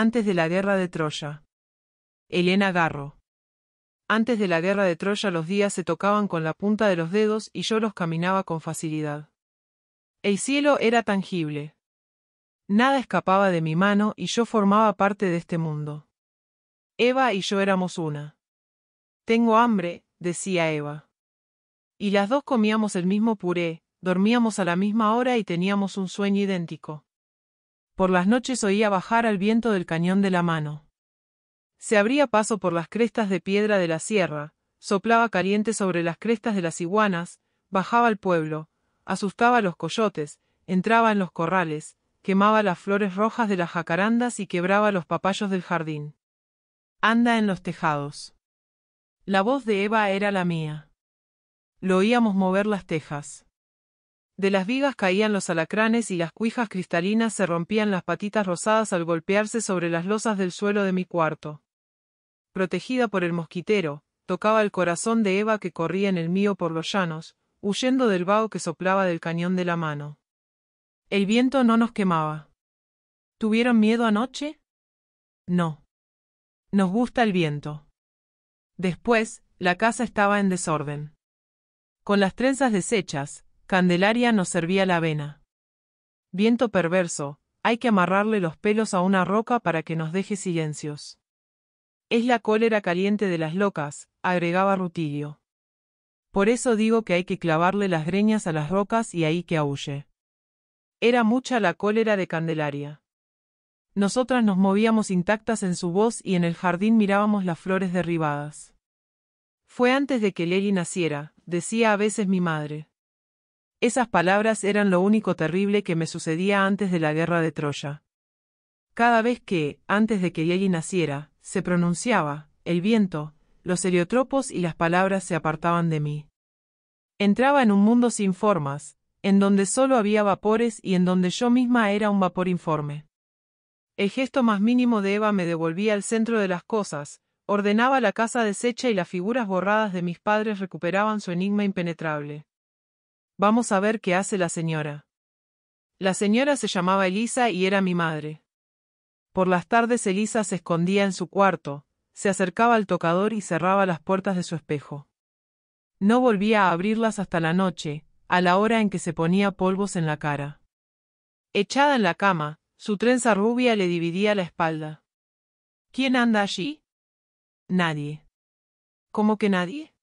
Antes de la guerra de Troya. Elena Garro. Antes de la guerra de Troya los días se tocaban con la punta de los dedos y yo los caminaba con facilidad. El cielo era tangible. Nada escapaba de mi mano y yo formaba parte de este mundo. Eva y yo éramos una. Tengo hambre, decía Eva. Y las dos comíamos el mismo puré, dormíamos a la misma hora y teníamos un sueño idéntico. Por las noches oía bajar al viento del cañón de la mano. Se abría paso por las crestas de piedra de la sierra, soplaba caliente sobre las crestas de las iguanas, bajaba al pueblo, asustaba a los coyotes, entraba en los corrales, quemaba las flores rojas de las jacarandas y quebraba los papayos del jardín. Anda en los tejados. La voz de Eva era la mía. Lo oíamos mover las tejas. De las vigas caían los alacranes y las cuijas cristalinas se rompían las patitas rosadas al golpearse sobre las losas del suelo de mi cuarto. Protegida por el mosquitero, tocaba el corazón de Eva que corría en el mío por los llanos, huyendo del vaho que soplaba del cañón de la mano. El viento no nos quemaba. ¿Tuvieron miedo anoche? No. Nos gusta el viento. Después, la casa estaba en desorden. Con las trenzas deshechas, Candelaria nos servía la avena. Viento perverso, hay que amarrarle los pelos a una roca para que nos deje silencios. Es la cólera caliente de las locas, agregaba Rutilio. Por eso digo que hay que clavarle las greñas a las rocas y ahí que aúlle. Era mucha la cólera de Candelaria. Nosotras nos movíamos intactas en su voz y en el jardín mirábamos las flores derribadas. Fue antes de que Leli naciera, decía a veces mi madre. Esas palabras eran lo único terrible que me sucedía antes de la guerra de Troya. Cada vez que, antes de que Yegi naciera, se pronunciaba, el viento, los heliotropos y las palabras se apartaban de mí. Entraba en un mundo sin formas, en donde solo había vapores y en donde yo misma era un vapor informe. El gesto más mínimo de Eva me devolvía al centro de las cosas, ordenaba la casa deshecha y las figuras borradas de mis padres recuperaban su enigma impenetrable. Vamos a ver qué hace la señora. La señora se llamaba Elisa y era mi madre. Por las tardes Elisa se escondía en su cuarto, se acercaba al tocador y cerraba las puertas de su espejo. No volvía a abrirlas hasta la noche, a la hora en que se ponía polvos en la cara. Echada en la cama, su trenza rubia le dividía la espalda. ¿Quién anda allí? Nadie. ¿Cómo que nadie?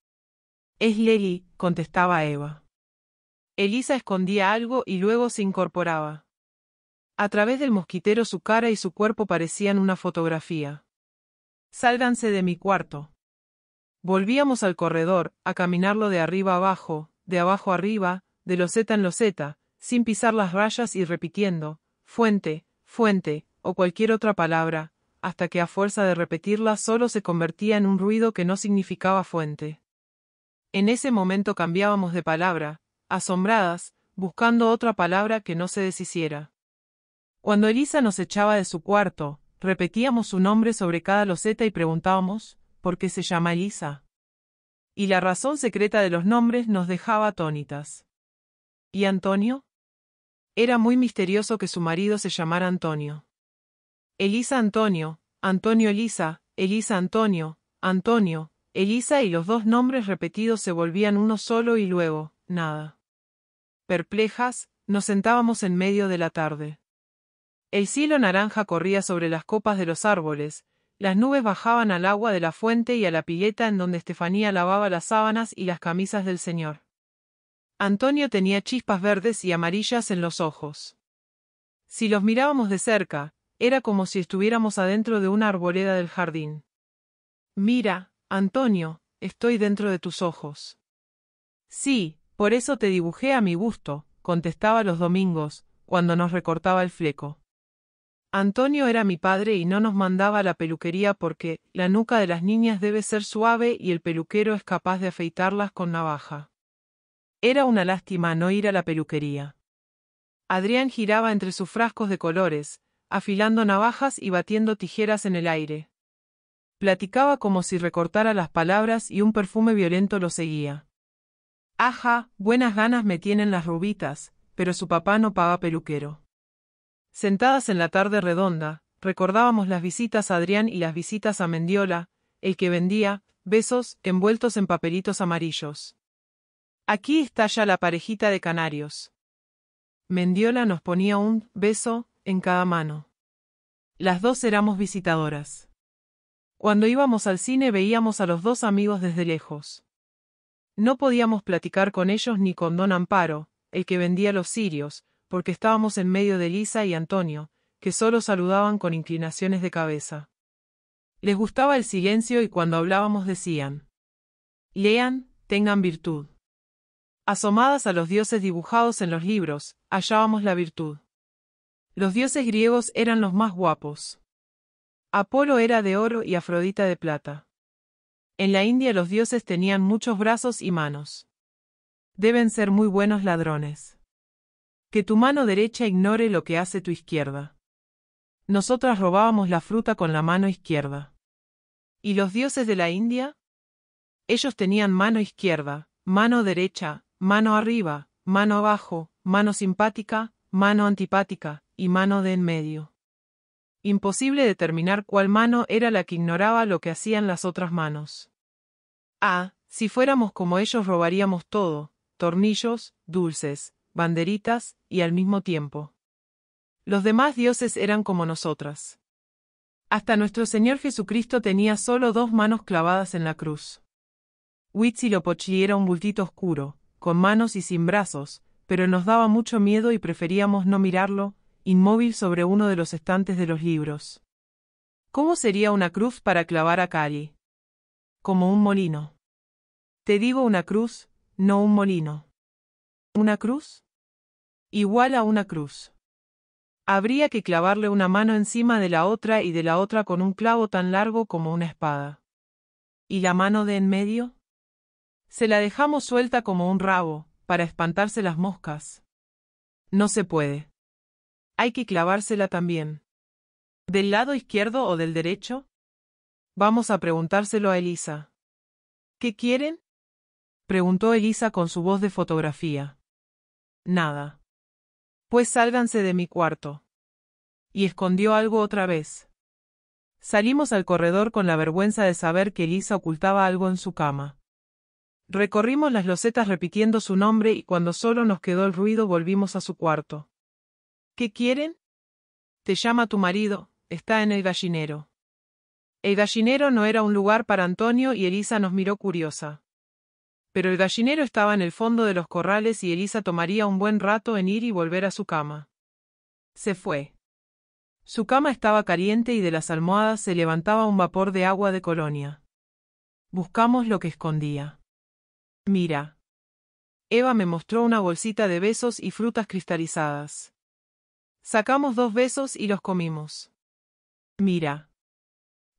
Es Lely, contestaba Eva. Elisa escondía algo y luego se incorporaba. A través del mosquitero su cara y su cuerpo parecían una fotografía. Sálganse de mi cuarto. Volvíamos al corredor, a caminarlo de arriba abajo, de abajo arriba, de loseta en loseta, sin pisar las rayas y repitiendo, fuente, fuente, o cualquier otra palabra, hasta que a fuerza de repetirla solo se convertía en un ruido que no significaba fuente. En ese momento cambiábamos de palabra, asombradas, buscando otra palabra que no se deshiciera. Cuando Elisa nos echaba de su cuarto, repetíamos su nombre sobre cada loseta y preguntábamos, ¿por qué se llama Elisa? Y la razón secreta de los nombres nos dejaba atónitas. ¿Y Antonio? Era muy misterioso que su marido se llamara Antonio. Elisa Antonio, Antonio Elisa, Elisa Antonio, Antonio, Elisa y los dos nombres repetidos se volvían uno solo y luego, nada. Perplejas, nos sentábamos en medio de la tarde. El cielo naranja corría sobre las copas de los árboles, las nubes bajaban al agua de la fuente y a la pileta en donde Estefanía lavaba las sábanas y las camisas del señor. Antonio tenía chispas verdes y amarillas en los ojos. Si los mirábamos de cerca, era como si estuviéramos adentro de una arboleda del jardín. Mira, Antonio, estoy dentro de tus ojos. Sí, por eso te dibujé a mi gusto, contestaba los domingos, cuando nos recortaba el fleco. Antonio era mi padre y no nos mandaba a la peluquería porque la nuca de las niñas debe ser suave y el peluquero es capaz de afeitarlas con navaja. Era una lástima no ir a la peluquería. Adrián giraba entre sus frascos de colores, afilando navajas y batiendo tijeras en el aire. Platicaba como si recortara las palabras y un perfume violento lo seguía. —Aja, buenas ganas me tienen las rubitas, pero su papá no paga peluquero. Sentadas en la tarde redonda, recordábamos las visitas a Adrián y las visitas a Mendiola, el que vendía, besos, envueltos en papelitos amarillos. Aquí está ya la parejita de canarios. Mendiola nos ponía un beso en cada mano. Las dos éramos visitadoras. Cuando íbamos al cine veíamos a los dos amigos desde lejos. No podíamos platicar con ellos ni con don Amparo, el que vendía los sirios, porque estábamos en medio de Lisa y Antonio, que solo saludaban con inclinaciones de cabeza. Les gustaba el silencio y cuando hablábamos decían, lean, tengan virtud. Asomadas a los dioses dibujados en los libros, hallábamos la virtud. Los dioses griegos eran los más guapos. Apolo era de oro y Afrodita de plata. En la India los dioses tenían muchos brazos y manos. Deben ser muy buenos ladrones. Que tu mano derecha ignore lo que hace tu izquierda. Nosotras robábamos la fruta con la mano izquierda. ¿Y los dioses de la India? Ellos tenían mano izquierda, mano derecha, mano arriba, mano abajo, mano simpática, mano antipática, y mano de en medio imposible determinar cuál mano era la que ignoraba lo que hacían las otras manos. Ah, si fuéramos como ellos robaríamos todo, tornillos, dulces, banderitas, y al mismo tiempo. Los demás dioses eran como nosotras. Hasta nuestro Señor Jesucristo tenía solo dos manos clavadas en la cruz. Huitzilopochtli era un bultito oscuro, con manos y sin brazos, pero nos daba mucho miedo y preferíamos no mirarlo, inmóvil sobre uno de los estantes de los libros. ¿Cómo sería una cruz para clavar a Cali? Como un molino. Te digo una cruz, no un molino. ¿Una cruz? Igual a una cruz. Habría que clavarle una mano encima de la otra y de la otra con un clavo tan largo como una espada. ¿Y la mano de en medio? Se la dejamos suelta como un rabo, para espantarse las moscas. No se puede hay que clavársela también. ¿Del lado izquierdo o del derecho? Vamos a preguntárselo a Elisa. ¿Qué quieren? preguntó Elisa con su voz de fotografía. Nada. Pues sálganse de mi cuarto. Y escondió algo otra vez. Salimos al corredor con la vergüenza de saber que Elisa ocultaba algo en su cama. Recorrimos las losetas repitiendo su nombre y cuando solo nos quedó el ruido volvimos a su cuarto. ¿Qué quieren? Te llama tu marido, está en el gallinero. El gallinero no era un lugar para Antonio y Elisa nos miró curiosa. Pero el gallinero estaba en el fondo de los corrales y Elisa tomaría un buen rato en ir y volver a su cama. Se fue. Su cama estaba caliente y de las almohadas se levantaba un vapor de agua de colonia. Buscamos lo que escondía. Mira. Eva me mostró una bolsita de besos y frutas cristalizadas. Sacamos dos besos y los comimos. Mira.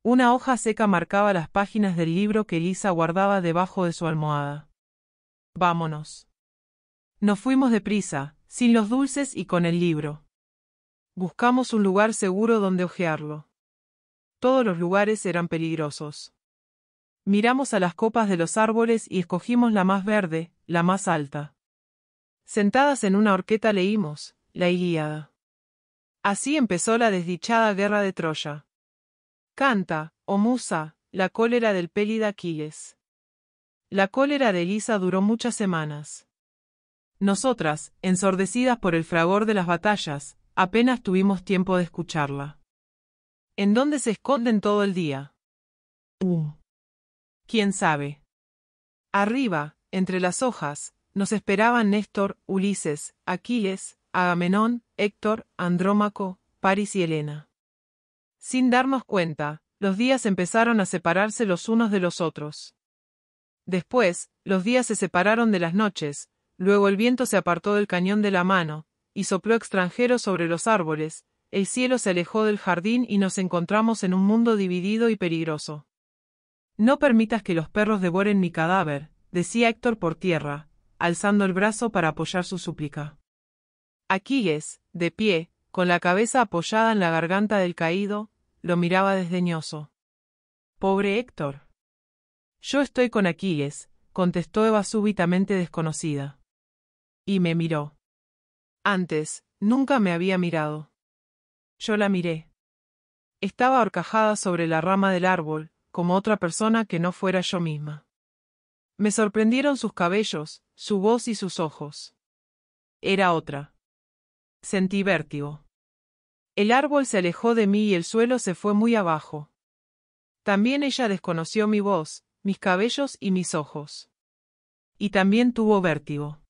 Una hoja seca marcaba las páginas del libro que Lisa guardaba debajo de su almohada. Vámonos. Nos fuimos deprisa, sin los dulces y con el libro. Buscamos un lugar seguro donde ojearlo. Todos los lugares eran peligrosos. Miramos a las copas de los árboles y escogimos la más verde, la más alta. Sentadas en una horqueta leímos, la Ilíada. Así empezó la desdichada guerra de Troya. Canta, oh musa, la cólera del pélida Aquiles. La cólera de Elisa duró muchas semanas. Nosotras, ensordecidas por el fragor de las batallas, apenas tuvimos tiempo de escucharla. ¿En dónde se esconden todo el día? Uh. ¿Quién sabe? Arriba, entre las hojas, nos esperaban Néstor, Ulises, Aquiles, Agamenón, Héctor, Andrómaco, Paris y Helena. Sin darnos cuenta, los días empezaron a separarse los unos de los otros. Después, los días se separaron de las noches, luego el viento se apartó del cañón de la mano, y sopló extranjero sobre los árboles, el cielo se alejó del jardín y nos encontramos en un mundo dividido y peligroso. No permitas que los perros devoren mi cadáver, decía Héctor por tierra, alzando el brazo para apoyar su súplica. Aquiles, de pie, con la cabeza apoyada en la garganta del caído, lo miraba desdeñoso. Pobre Héctor. Yo estoy con Aquiles, contestó Eva súbitamente desconocida. Y me miró. Antes, nunca me había mirado. Yo la miré. Estaba horcajada sobre la rama del árbol, como otra persona que no fuera yo misma. Me sorprendieron sus cabellos, su voz y sus ojos. Era otra. Sentí vértigo. El árbol se alejó de mí y el suelo se fue muy abajo. También ella desconoció mi voz, mis cabellos y mis ojos. Y también tuvo vértigo.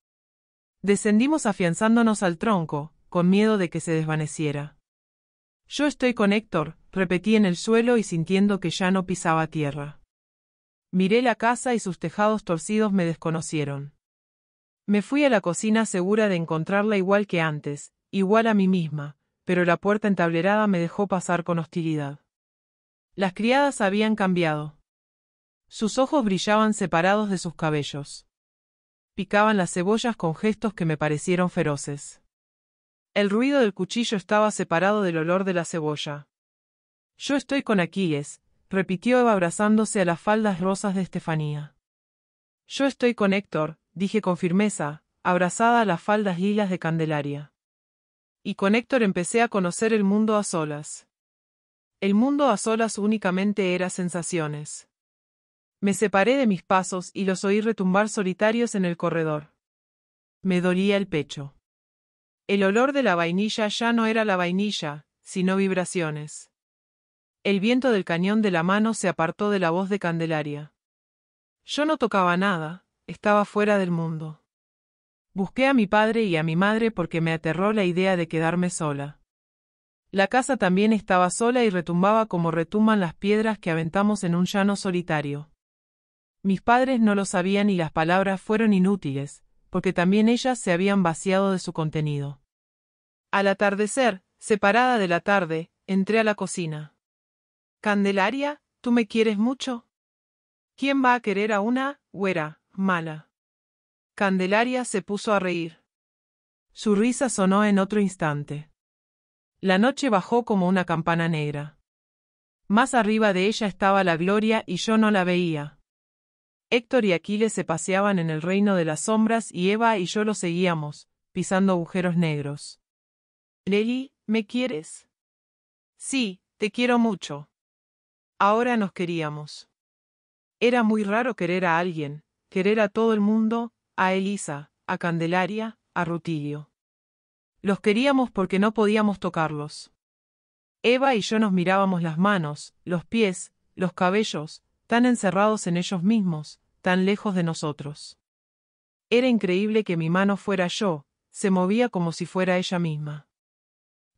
Descendimos afianzándonos al tronco, con miedo de que se desvaneciera. Yo estoy con Héctor, repetí en el suelo y sintiendo que ya no pisaba tierra. Miré la casa y sus tejados torcidos me desconocieron. Me fui a la cocina segura de encontrarla igual que antes, igual a mí misma, pero la puerta entablerada me dejó pasar con hostilidad. Las criadas habían cambiado. Sus ojos brillaban separados de sus cabellos. Picaban las cebollas con gestos que me parecieron feroces. El ruido del cuchillo estaba separado del olor de la cebolla. Yo estoy con Aquiles, repitió Eva abrazándose a las faldas rosas de Estefanía. Yo estoy con Héctor, dije con firmeza, abrazada a las faldas lilas de Candelaria y con Héctor empecé a conocer el mundo a solas. El mundo a solas únicamente era sensaciones. Me separé de mis pasos y los oí retumbar solitarios en el corredor. Me dolía el pecho. El olor de la vainilla ya no era la vainilla, sino vibraciones. El viento del cañón de la mano se apartó de la voz de Candelaria. Yo no tocaba nada, estaba fuera del mundo. Busqué a mi padre y a mi madre porque me aterró la idea de quedarme sola. La casa también estaba sola y retumbaba como retumban las piedras que aventamos en un llano solitario. Mis padres no lo sabían y las palabras fueron inútiles, porque también ellas se habían vaciado de su contenido. Al atardecer, separada de la tarde, entré a la cocina. Candelaria, ¿tú me quieres mucho? ¿Quién va a querer a una, güera, mala? Candelaria se puso a reír. Su risa sonó en otro instante. La noche bajó como una campana negra. Más arriba de ella estaba la gloria y yo no la veía. Héctor y Aquiles se paseaban en el reino de las sombras y Eva y yo lo seguíamos, pisando agujeros negros. Leli, ¿me quieres? Sí, te quiero mucho. Ahora nos queríamos. Era muy raro querer a alguien, querer a todo el mundo, a Elisa, a Candelaria, a Rutilio. Los queríamos porque no podíamos tocarlos. Eva y yo nos mirábamos las manos, los pies, los cabellos, tan encerrados en ellos mismos, tan lejos de nosotros. Era increíble que mi mano fuera yo, se movía como si fuera ella misma.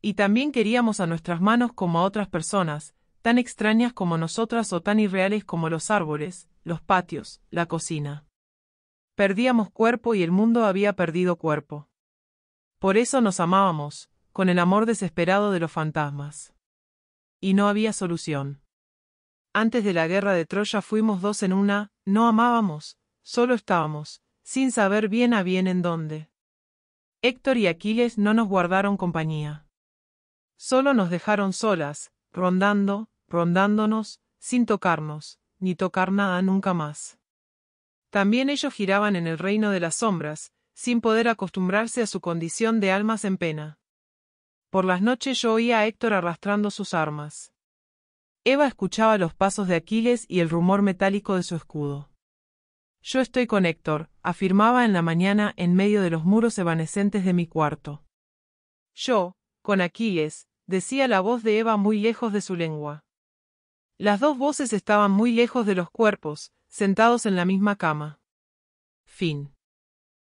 Y también queríamos a nuestras manos como a otras personas, tan extrañas como nosotras o tan irreales como los árboles, los patios, la cocina. Perdíamos cuerpo y el mundo había perdido cuerpo. Por eso nos amábamos, con el amor desesperado de los fantasmas. Y no había solución. Antes de la guerra de Troya fuimos dos en una, no amábamos, solo estábamos, sin saber bien a bien en dónde. Héctor y Aquiles no nos guardaron compañía. Solo nos dejaron solas, rondando, rondándonos, sin tocarnos, ni tocar nada nunca más. También ellos giraban en el reino de las sombras, sin poder acostumbrarse a su condición de almas en pena. Por las noches yo oía a Héctor arrastrando sus armas. Eva escuchaba los pasos de Aquiles y el rumor metálico de su escudo. Yo estoy con Héctor, afirmaba en la mañana en medio de los muros evanescentes de mi cuarto. Yo, con Aquiles, decía la voz de Eva muy lejos de su lengua. Las dos voces estaban muy lejos de los cuerpos, sentados en la misma cama. Fin.